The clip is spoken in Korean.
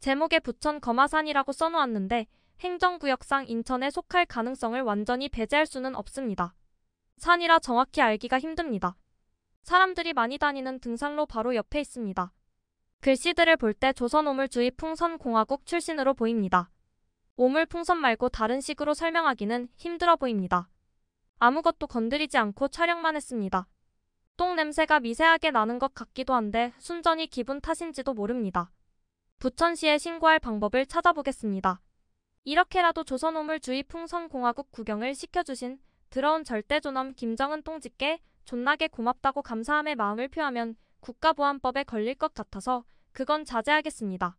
제목에 부천 거마산이라고 써놓았는데 행정구역상 인천에 속할 가능성을 완전히 배제할 수는 없습니다. 산이라 정확히 알기가 힘듭니다. 사람들이 많이 다니는 등산로 바로 옆에 있습니다. 글씨들을 볼 때 조선 오물주의 풍선공화국 출신으로 보입니다. 오물 풍선 말고 다른 식으로 설명하기는 힘들어 보입니다. 아무것도 건드리지 않고 촬영만 했습니다. 똥 냄새가 미세하게 나는 것 같기도 한데 순전히 기분 탓인지도 모릅니다. 부천시에 신고할 방법을 찾아보겠습니다. 이렇게라도 조선오물주의 풍선공화국 구경을 시켜주신 들어온 절대존엄 김정은 똥집게 존나게 고맙다고 감사함의 마음을 표하면 국가보안법에 걸릴 것 같아서 그건 자제하겠습니다.